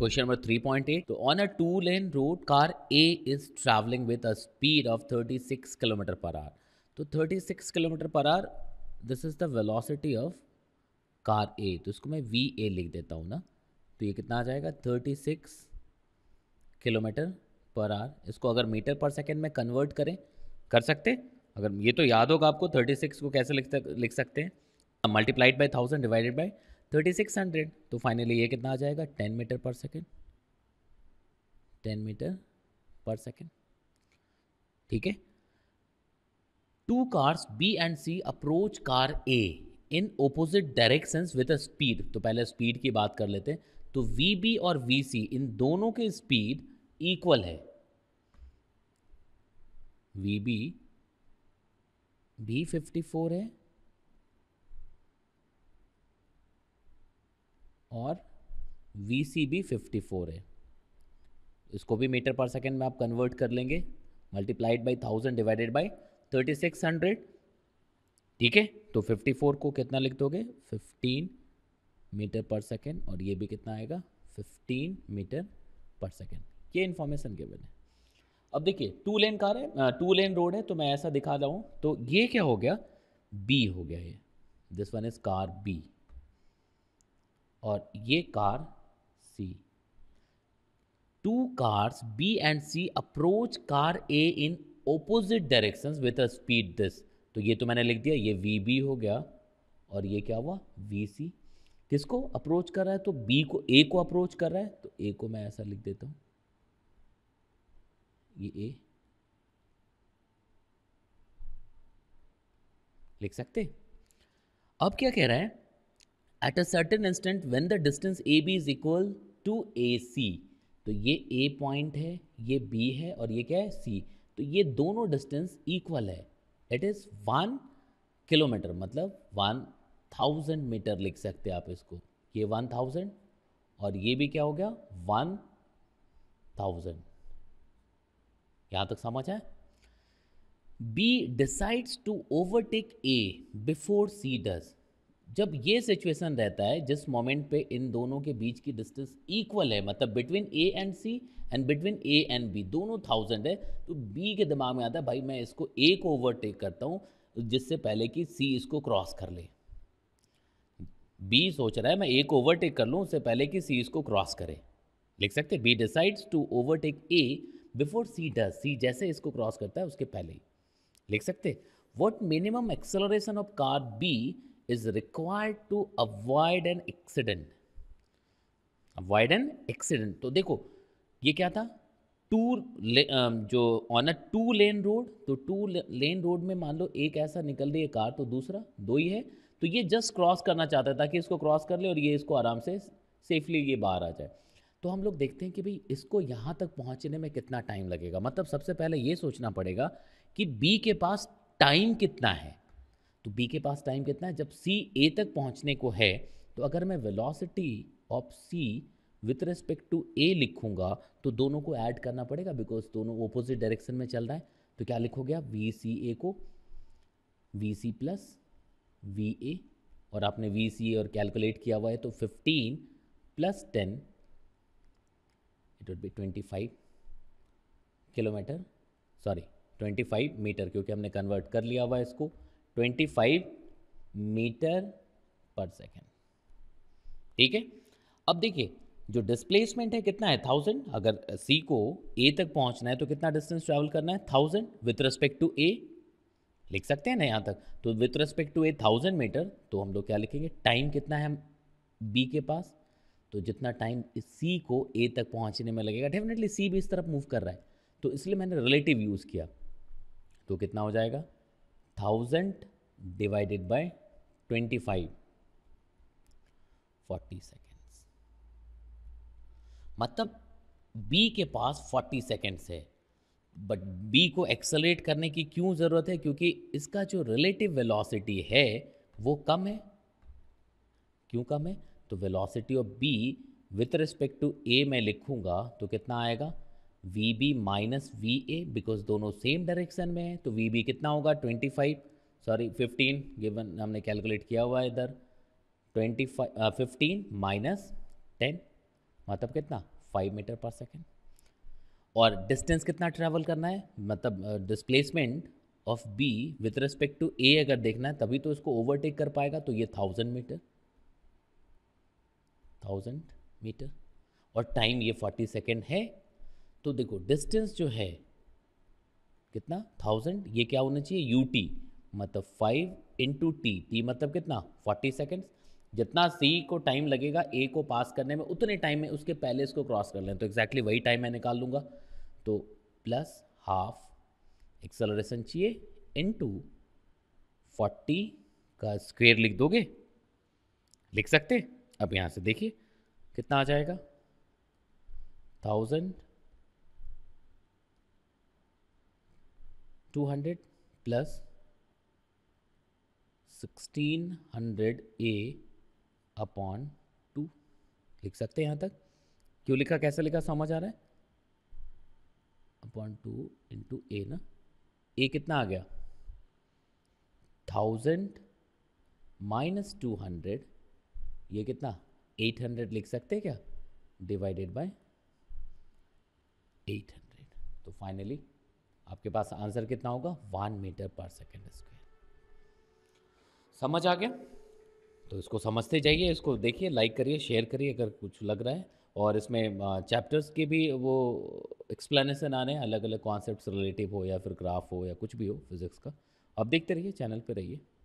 Question number 3.8. On a two lane road car A is is with a speed of thirty 36 kilometre per hour तो 36 kilometre per hour this is the velocity of car A तो इसको मैं V A लिख देता हूँ ना तो ये कितना आ जाएगा 36 किलोमीटर पर आर इसको अगर मीटर पर सेकेंड में कन्वर्ट करें कर सकते अगर ये तो याद होगा आपको 36 को कैसे लिख सकते हैं multiplied by thousand divided by thirty six hundred तो फाइनली ये कितना आ जाएगा टेन मीटर पर सेकेंड टेन मीटर पर सेकेंड ठीक है two cars B and C approach car A in opposite directions with a speed तो पहले स्पीड की बात कर लेते हैं तो वी बी और वी सी इन दोनों की स्पीड इक्वल है V B B fifty four है और वी सी बी फिफ्टी फोर है इसको भी मीटर पर सेकेंड में आप कन्वर्ट कर लेंगे multiplied by thousand divided by thirty six hundred ठीक है तो फिफ्टी फोर को कितना लिख दोगे फिफ्टीन मीटर पर सेकेंड और ये भी कितना आएगा फिफ्टीन मीटर पर सेकेंड ये इन्फॉर्मेशन गिवन है अब देखिए टू लेन कार है टू लेन रोड है तो मैं ऐसा दिखा रहा हूँ तो ये क्या हो गया बी हो गया ये this one is car B और ये car C two cars B and C approach car A in opposite direction with a speed this तो ये तो मैंने लिख दिया ये वी बी हो गया और ये क्या हुआ वी सी किसको अप्रोच कर रहा है तो बी को ए को अप्रोच कर रहा है तो ए को मैं ऐसा लिख देता हूं ये ए लिख सकते अब क्या कह रहा है at a certain instant when the distance A B is equal to A C तो ये ए पॉइंट है ये बी है और ये क्या है सी तो ये दोनों डिस्टेंस इक्वल है इट इज़ वन किलोमीटर मतलब वन थाउजेंड मीटर लिख सकते हैं आप इसको ये वन थाउजेंड और ये भी क्या हो गया वन थाउजेंड यहाँ तक समझ है B decides to overtake A before C does जब ये सिचुएशन रहता है जिस मोमेंट पे इन दोनों के बीच की डिस्टेंस इक्वल है मतलब between A and C and between A and B दोनों थाउजेंड है तो बी के दिमाग में आता है भाई मैं इसको ए को ओवरटेक करता हूँ जिससे पहले कि सी इसको क्रॉस कर ले बी सोच रहा है मैं ए को ओवरटेक कर लूँ उससे पहले कि सी इसको क्रॉस करे लिख सकते B decides to overtake A before C does C जैसे इसको क्रॉस करता है उसके पहले ही लिख सकते what minimum acceleration of car B is required to avoid an accident Avoid an accident तो देखो ये क्या था टू um, जो on a two lane road तो टू लेन रोड में मान लो एक ऐसा निकल रही है कार तो दूसरा दो ही है तो ये जस्ट क्रॉस करना चाहता है ताकि इसको क्रॉस कर ले और ये इसको आराम से सेफली ये बाहर आ जाए तो हम लोग देखते हैं कि भाई इसको यहाँ तक पहुँचने में कितना टाइम लगेगा मतलब सबसे पहले ये सोचना पड़ेगा कि बी के पास टाइम कितना है तो बी के पास टाइम कितना है जब सी ए तक पहुंचने को है तो अगर मैं velocity of C with respect to A लिखूंगा तो दोनों को ऐड करना पड़ेगा बिकॉज दोनों ओपोजिट डायरेक्शन में चल रहा है तो क्या लिखोगे आप वी सी ए को V C plus V A और आपने वी सी ए और कैलकुलेट किया हुआ है तो fifteen plus ten it would be twenty five kilometre sorry twenty five metre क्योंकि हमने कन्वर्ट कर लिया हुआ है इसको ट्वेंटी फाइव मीटर पर सेकेंड ठीक है अब देखिए जो डिस्प्लेसमेंट है कितना है थाउजेंड अगर सी को ए तक पहुंचना है तो कितना डिस्टेंस ट्रैवल करना है thousand with respect to A लिख सकते हैं ना यहाँ तक तो with respect to A thousand metre तो हम लोग क्या लिखेंगे टाइम कितना है बी के पास तो जितना टाइम सी को ए तक पहुँचने में लगेगा डेफिनेटली सी भी इस तरफ मूव कर रहा है तो इसलिए मैंने रिलेटिव यूज़ किया तो कितना हो जाएगा thousand divided by twenty five forty seconds मतलब बी के पास फोर्टी सेकेंड्स है बट बी को एक्सेलरेट करने की क्यों ज़रूरत है क्योंकि इसका जो रिलेटिव वेलोसिटी है वो कम है क्यों कम है तो velocity of B with respect to A मैं लिखूंगा तो कितना आएगा V B minus V A because दोनों सेम डायरेक्शन में है तो वी बी कितना होगा twenty five sorry fifteen given हमने कैलकुलेट किया हुआ है इधर twenty five fifteen minus ten मतलब कितना फाइव मीटर पर सेकेंड और डिस्टेंस कितना ट्रैवल करना है मतलब displacement of B with respect to A अगर देखना है तभी तो इसको ओवरटेक कर पाएगा तो ये थाउजेंड मीटर थाउजेंड मीटर और टाइम ये फोर्टी सेकेंड है तो देखो डिस्टेंस जो है कितना थाउजेंड ये क्या होना चाहिए यू टी मतलब फाइव इंटू टी टी मतलब कितना फोर्टी सेकेंड्स जितना सी को टाइम लगेगा ए को पास करने में उतने टाइम में उसके पहले इसको क्रॉस कर लें तो एक्जैक्टली exactly वही टाइम मैं निकाल लूँगा तो प्लस हाफ एक्सेलरेशन चाहिए इंटू फोर्टी का स्क्वेयर लिख दोगे लिख सकते अब यहाँ से देखिए कितना आ जाएगा thousand 200 sixteen 1600 A upon two लिख सकते हैं यहाँ तक क्यों लिखा कैसे लिखा समझ आ रहा है अपॉन टू इंटू ए ना ए कितना आ गया थाउजेंड माइनस टू हंड्रेड ये कितना एट हंड्रेड लिख सकते हैं क्या डिवाइडेड बाय एट हंड्रेड तो फाइनली आपके पास आंसर कितना होगा वन मीटर पर सेकेंड स्क्वायर समझ आ गया तो इसको समझते जाइए इसको देखिए लाइक करिए शेयर करिए अगर कुछ लग रहा है और इसमें चैप्टर्स के भी वो एक्सप्लेनेशन आने हैं अलग अलग कॉन्सेप्ट रिलेटिव हो या फिर ग्राफ हो या कुछ भी हो फिज़िक्स का आप देखते रहिए चैनल पर रहिए